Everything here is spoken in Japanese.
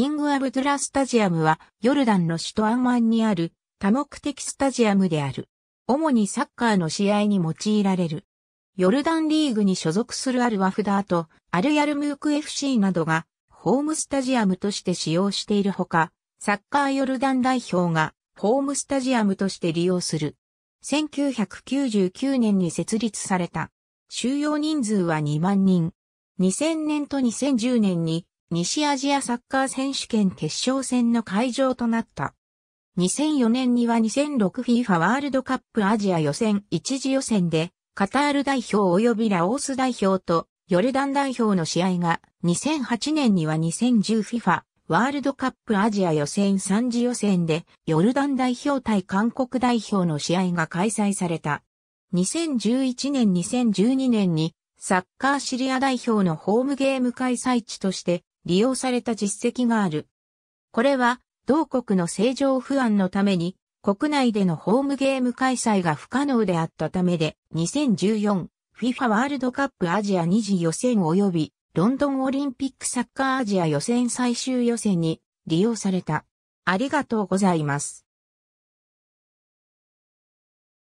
キング・アブドゥラ・スタジアムは、ヨルダンの首都アンマンにある多目的スタジアムである。主にサッカーの試合に用いられる。ヨルダンリーグに所属するアルワフダーとアルヤルムーク FC などがホームスタジアムとして使用しているほか、サッカーヨルダン代表がホームスタジアムとして利用する。1999年に設立された。収容人数は2万人。2000年と2010年に西アジアサッカー選手権決勝戦の会場となった。2004年には 2006FIFA ワールドカップアジア予選一次予選で、カタール代表及びラオス代表とヨルダン代表の試合が、2008年には 2010FIFA ワールドカップアジア予選3次予選で、ヨルダン代表対韓国代表の試合が開催された。2011年2012年に、サッカーシリア代表のホームゲーム開催地として、利用された実績がある。これは、同国の正常不安のために、国内でのホームゲーム開催が不可能であったためで、2014、FIFA ワールドカップアジア2次予選及び、ロンドンオリンピックサッカーアジア予選最終予選に利用された。ありがとうございます。